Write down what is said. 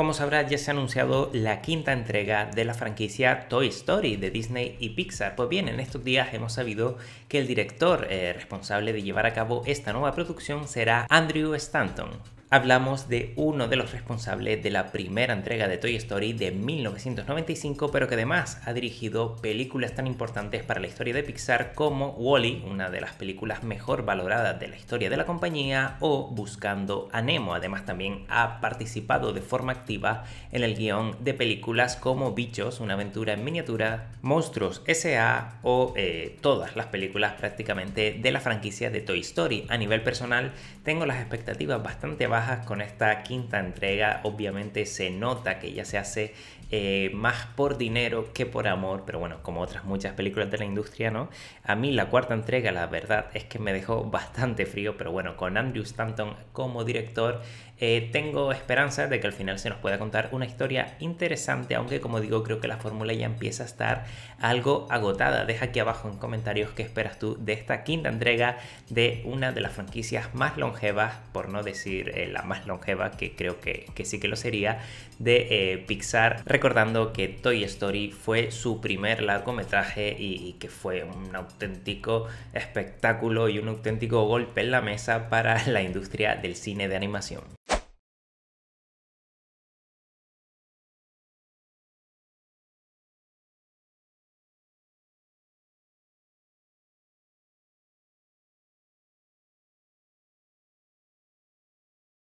Como sabrás, ya se ha anunciado la quinta entrega de la franquicia Toy Story de Disney y Pixar. Pues bien, en estos días hemos sabido que el director eh, responsable de llevar a cabo esta nueva producción será Andrew Stanton hablamos de uno de los responsables de la primera entrega de Toy Story de 1995, pero que además ha dirigido películas tan importantes para la historia de Pixar como Wally, una de las películas mejor valoradas de la historia de la compañía, o Buscando a Nemo. Además también ha participado de forma activa en el guión de películas como Bichos, una aventura en miniatura, Monstruos S.A. o eh, todas las películas prácticamente de la franquicia de Toy Story. A nivel personal, tengo las expectativas bastante bajas con esta quinta entrega, obviamente se nota que ya se hace eh, más por dinero que por amor, pero bueno, como otras muchas películas de la industria, ¿no? A mí la cuarta entrega, la verdad, es que me dejó bastante frío, pero bueno, con Andrew Stanton como director, eh, tengo esperanza de que al final se nos pueda contar una historia interesante, aunque como digo, creo que la fórmula ya empieza a estar algo agotada. Deja aquí abajo en comentarios qué esperas tú de esta quinta entrega de una de las franquicias más longevas, por no decir el la más longeva, que creo que, sí que lo sería, de eh, Pixar, recordando que Toy Story fue su primer largometraje y, que fue un auténtico espectáculo y un auténtico golpe en la mesa para la industria del cine de animación.